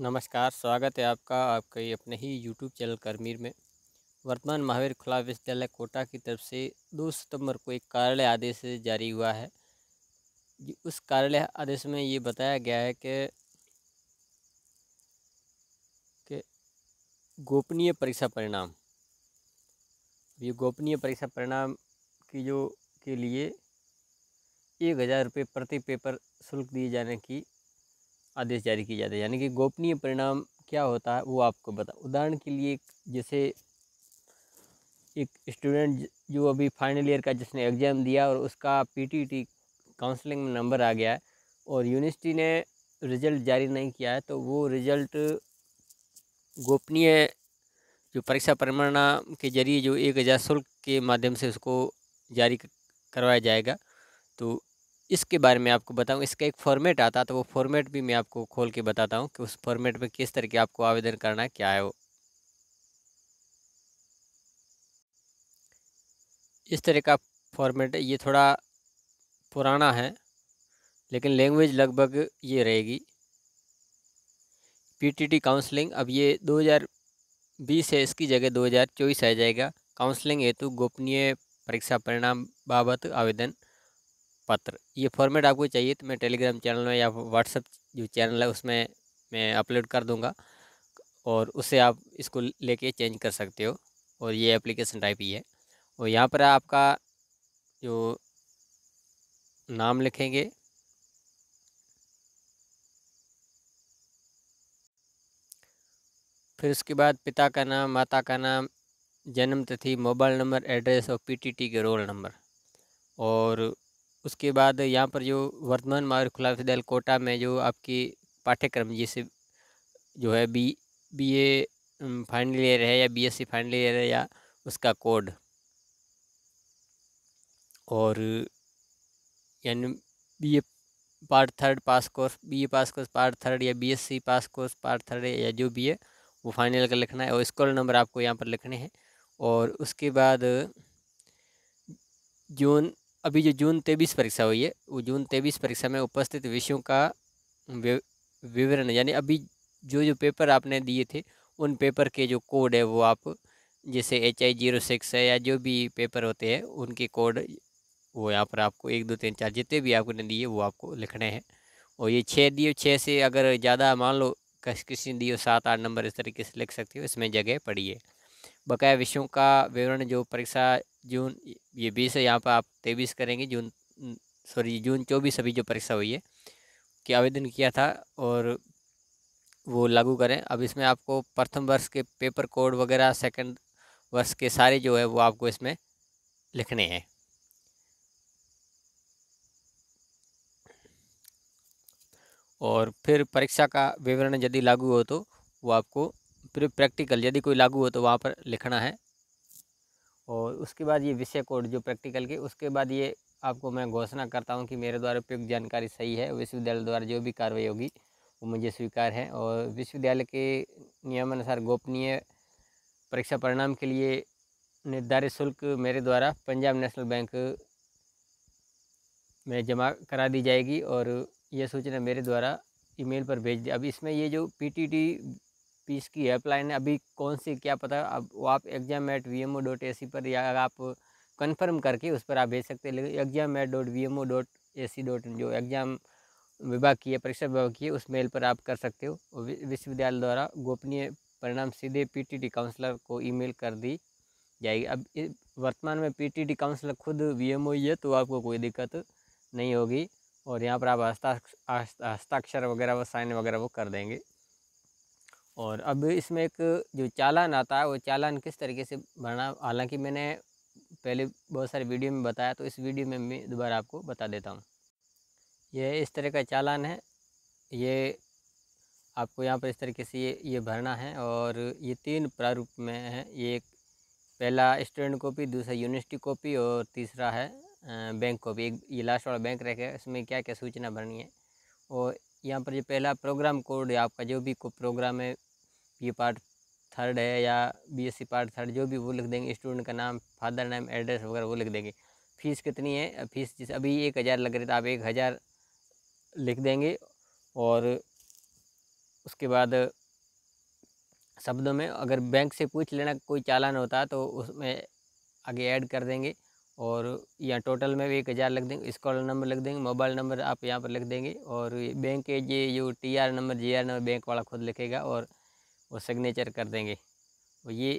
नमस्कार स्वागत है आपका आपके अपने ही यूट्यूब चैनल करमीर में वर्तमान महावीर खुला विश्वविद्यालय कोटा की तरफ से 2 सितंबर को एक कार्यालय आदेश जारी हुआ है उस कार्यालय आदेश में ये बताया गया है कि कि गोपनीय परीक्षा परिणाम ये गोपनीय परीक्षा परिणाम की जो के लिए एक हज़ार रुपये प्रति पेपर शुल्क दिए जाने की आदेश जारी किए जाते हैं यानी कि गोपनीय परिणाम क्या होता है वो आपको बता उदाहरण के लिए जैसे एक स्टूडेंट जो अभी फाइनल ईयर का जिसने एग्ज़ाम दिया और उसका पीटीटी काउंसलिंग में नंबर आ गया है और यूनिवर्सिटी ने रिज़ल्ट जारी नहीं किया है तो वो रिज़ल्ट गोपनीय जो परीक्षा परिणाम के जरिए जो एक हज़ार शुल्क के माध्यम से उसको जारी करवाया जाएगा तो इसके बारे में आपको बताऊं इसका एक फॉर्मेट आता तो वो फॉर्मेट भी मैं आपको खोल के बताता हूँ कि उस फॉर्मेट में किस तरह के आपको आवेदन करना है क्या है वो इस तरह का फॉर्मेट ये थोड़ा पुराना है लेकिन लैंग्वेज लगभग ये रहेगी पीटीटी काउंसलिंग अब ये 2020 है इसकी जगह 2024 आ जाएगा काउंसलिंग हेतु गोपनीय परीक्षा परिणाम बाबत आवेदन पत्र ये फॉर्मेट आपको चाहिए तो मैं टेलीग्राम चैनल में या व्हाट्सएप जो चैनल है उसमें मैं अपलोड कर दूँगा और उससे आप इसको लेके चेंज कर सकते हो और ये एप्लीकेशन टाइप ही है और यहाँ पर आपका जो नाम लिखेंगे फिर उसके बाद पिता का नाम माता का नाम जन्म तिथि मोबाइल नंबर एड्रेस और पीटीटी के रोल नंबर और उसके बाद यहाँ पर जो वर्तमान मार्ग खुला विद्यालय कोटा में जो आपकी पाठ्यक्रम जैसे जो है B B A final year है या B S C final year है या उसका कोड और यानी B A part third pass course B A pass course part third या B S C pass course part third या जो भी है वो फाइनल का लिखना है और स्कॉल नंबर आपको यहाँ पर लिखने हैं और उसके बाद जोन अभी जो जून तेईस परीक्षा हुई है वो जून तेईस परीक्षा में उपस्थित विषयों का विवरण यानी अभी जो जो पेपर आपने दिए थे उन पेपर के जो कोड है वो आप जैसे एच आई जीरो सिक्स है या जो भी पेपर होते हैं उनके कोड वो यहाँ पर आपको एक दो तीन चार जितने भी आपने दिए वो आपको लिखने हैं और ये छः दिए छः से अगर ज़्यादा मान लो किसी दियो सात आठ नंबर इस तरीके से लिख सकते हो इसमें जगह पड़ी है बकाया विषयों का विवरण जो परीक्षा जून ये बीस है यहाँ पर आप तेईस करेंगे जून सॉरी जून चौबीस अभी जो परीक्षा हुई है कि आवेदन किया था और वो लागू करें अब इसमें आपको प्रथम वर्ष के पेपर कोड वगैरह सेकंड वर्ष के सारे जो है वो आपको इसमें लिखने हैं और फिर परीक्षा का विवरण यदि लागू हो तो वो आपको प्रैक्टिकल यदि कोई लागू हो तो वहाँ पर लिखना है और उसके बाद ये विषय कोड जो प्रैक्टिकल के उसके बाद ये आपको मैं घोषणा करता हूँ कि मेरे द्वारा उपयुक्त जानकारी सही है विश्वविद्यालय द्वारा जो भी कार्रवाई होगी वो मुझे स्वीकार है और विश्वविद्यालय के नियमानुसार गोपनीय परीक्षा परिणाम के लिए निर्धारित शुल्क मेरे द्वारा पंजाब नेशनल बैंक में जमा करा दी जाएगी और यह सूचना मेरे द्वारा ईमेल पर भेज दी अब इसमें ये जो पीटीटी पीस की हेल्पलाइन है अभी कौन सी क्या पता अब वो आप exam at V M O dot A C पर या आप कंफर्म करके उस पर आप भेज सकते हैं लेकिन exam at dot V M O dot A C dot जो एग्जाम विभाग की है परीक्षा विभाग की है उस मेल पर आप कर सकते हो विश्वविद्यालय द्वारा गोपनीय परिणाम सीधे पीटीटी काउंसलर को ईमेल कर दी जाएगी अब वर्तमान में पीटीटी काउंसलर खुद वीएमओ ही है तो आपको कोई दिक्कत नहीं होगी और यहाँ पर आप हस्ताक्षर वगैरह व साइन वगैरह वो कर देंगे और अब इसमें एक जो चालान आता है वो चालान किस तरीके से भरना हालांकि मैंने पहले बहुत सारे वीडियो में बताया तो इस वीडियो में मैं दोबारा आपको बता देता हूँ ये इस तरह का चालान है ये आपको यहाँ पर इस तरीके से ये ये भरना है और ये तीन प्रारूप में है ये एक पहला स्टूडेंट कॉपी दूसरा यूनिवर्सिटी कॉपी और तीसरा है बैंक कॉपी एक ये लास्ट वाला बैंक गया इसमें क्या क्या सूचना भरनी है और यहाँ पर जो पहला प्रोग्राम कोड है आपका जो भी को प्रोग्राम है ये पार्ट थर्ड है या बीएससी पार्ट थर्ड जो भी वो लिख देंगे स्टूडेंट का नाम फादर नेम एड्रेस वगैरह वो लिख देंगे फ़ीस कितनी है फ़ीस जैसे अभी एक हज़ार लग रही तो आप एक हज़ार लिख देंगे और उसके बाद शब्दों में अगर बैंक से पूछ लेना कोई चालान होता तो उसमें आगे ऐड कर देंगे और या टोटल में भी एक हज़ार लग देंगे इस्कॉलर नंबर लिख देंगे मोबाइल नंबर आप यहाँ पर लिख देंगे और बैंक के ये जो T R number G R number bank वाला खुद लिखेगा और वो सिग्नेचर कर देंगे और ये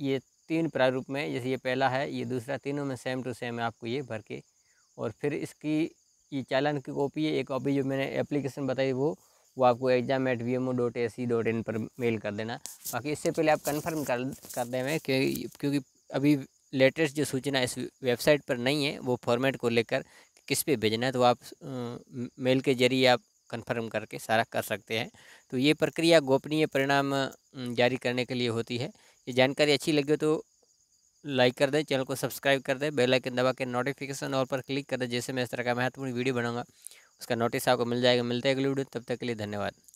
ये तीन प्रारूप में जैसे ये पहला है ये दूसरा तीनों में सेम टू सेम है आपको ये भर के और फिर इसकी ये चालान की कॉपी है एक कॉपी जो मैंने एप्लीकेशन बताई वो वो आपको exam at V M O dot A C dot in पर मेल कर देना बाकी इससे पहले आप कंफर्म कर कर दें क्योंकि क्योंकि अभी लेटेस्ट जो सूचना इस वेबसाइट पर नहीं है वो फॉर्मेट को लेकर किस पे भेजना है तो आप मेल के जरिए आप कंफर्म करके सारा कर सकते हैं तो ये प्रक्रिया गोपनीय परिणाम जारी करने के लिए होती है ये जानकारी अच्छी लगी हो तो लाइक कर दें चैनल को सब्सक्राइब कर दें बेल आइकन दबा के नोटिफिकेशन और पर क्लिक कर दें जैसे मैं इस तरह का महत्वपूर्ण वीडियो बनाऊंगा उसका नोटिस आपको मिल जाएगा मिलते हैं अगले वीडियो तब तक के लिए धन्यवाद